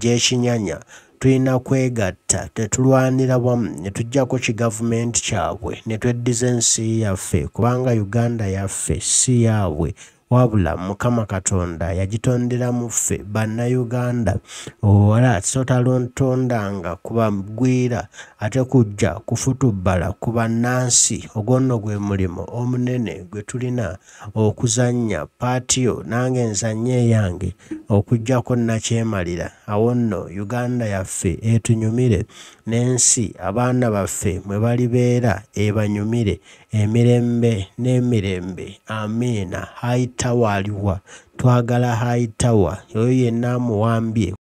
gy'ekinyanya tulina kwegatta tetulwanira wamu ne tujjako ki gavumenti kyabwe ne tweddiza ensi yaffe kubanga uganda yaffe si yaabwe wabula mukama katonda yagitondera muffe bannayuganda owala sotalontondanga kuba gwira ate kujja kufutubbala ku bannansi ogwonno gwe mulimu omunene gwe tulina okuzannya paatiyo nange enzannya eyange okujjako nakyemalira awo nno uganda yaffe etunyumire n'ensi abaana baffe mwe balibeera ebanyumire emirembe n'emirembe amiina hait tawa aliwa twagala high tower oyo yenna amuwambye